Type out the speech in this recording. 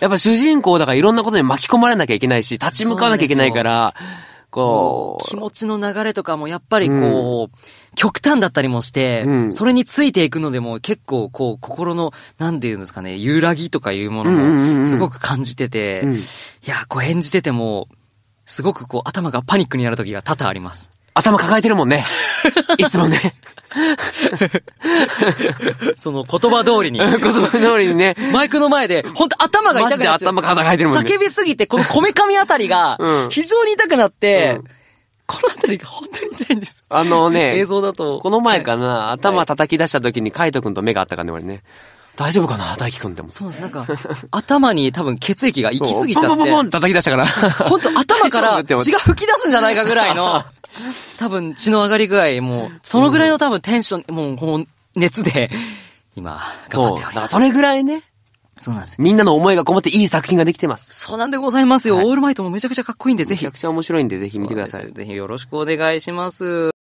やっぱ主人公だからいろんなことに巻き込まれなきゃいけないし、立ち向かわなきゃいけないから、こう。気持ちの流れとかもやっぱりこう、うん極端だったりもして、うん、それについていくのでも結構こう心の、なんていうんですかね、揺らぎとかいうものもすごく感じてて、いや、こう演じてても、すごくこう頭がパニックになる時が多々あります。頭抱えてるもんね。いつもね。その言葉通りに。言葉通りにね。マイクの前で、ほんと頭が痛くなっちゃう。頭がいてるもんね。叫びすぎて、このこめかみあたりが、非常に痛くなって、うんこの辺りが本当に痛いんです。あのね、映像だと。この前かな、はい、頭叩き出した時にカイト君と目があったかね、俺ね。大丈夫かな大輝くんでも。そうです。なんか、頭に多分血液が行き過ぎちゃって。ボンボンボンって叩き出したから。本当頭から血が吹き出すんじゃないかぐらいの、多分血の上がり具合、もう、そのぐらいの多分テンション、もう、熱で、今、頑張っております。そそれぐらいね。そうなんです、みんなの思いがこもっていい作品ができてます。そうなんでございますよ。はい、オールマイトもめちゃくちゃかっこいいんで、ぜひ。めちゃくちゃ面白いんで、ぜひ見てください。ぜひよろしくお願いします。